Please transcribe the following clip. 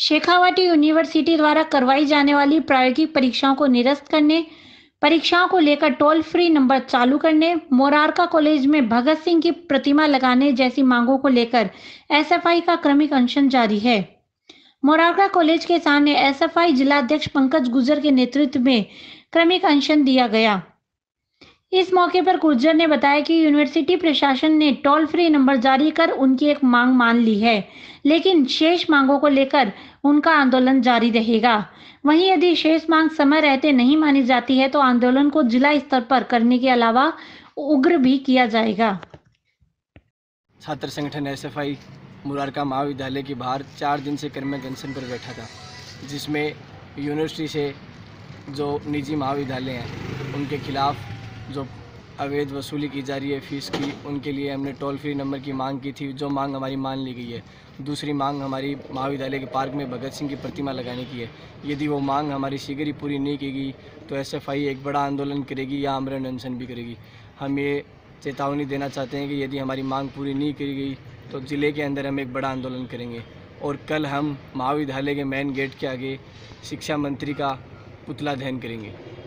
Shekhawati university द्वारा करवाई जाने वाली प्रायोगिक परीक्षाओं को निरस्त करने परीक्षाओं को लेकर टोल फ्री नंबर चालू करने मोरारका कॉलेज में भगत सिंह की प्रतिमा लगाने जैसी मांगों को लेकर एसएफआई का क्रमिक अनशन जारी है मोरारका कॉलेज के सामने एसएफआई जिलाध्यक्ष पंकज गुजर के नेतृत्व में क्रमिक अनशन दिया गया इस मौके पर गुर्जर ने बताया कि यूनिवर्सिटी प्रशासन ने टोल फ्री नंबर जारी कर उनकी एक मांग मान ली है लेकिन शेष मांगों को लेकर उनका आंदोलन जारी रहेगा वहीं यदि शेष मांग समय रहते नहीं मानी जाती है तो आंदोलन को जिला स्तर पर करने के अलावा उग्र भी किया जाएगा छात्र संगठन एस एफ आई मुरारका महाविद्यालय के बाहर चार दिन से कर्म जंक्शन पर बैठा था जिसमें यूनिवर्सिटी से जो निजी महाविद्यालय हैं उनके खिलाफ़ जो अवैध वसूली की जा रही है फ़ीस की उनके लिए हमने टोल फ्री नंबर की मांग की थी जो मांग हमारी मान ली गई है दूसरी मांग हमारी महाविद्यालय के पार्क में भगत सिंह की प्रतिमा लगाने की है यदि वो मांग हमारी शीघ्र ही पूरी नहीं की गई तो एस एफ आई एक बड़ा आंदोलन करेगी या आमरण अनशन भी करेगी हम ये चेतावनी देना चाहते हैं कि यदि हमारी मांग पूरी नहीं की गई तो ज़िले के अंदर हम एक बड़ा आंदोलन करेंगे और कल हम महाविद्यालय के मेन गेट के आगे शिक्षा मंत्री का पुतला दहन करेंगे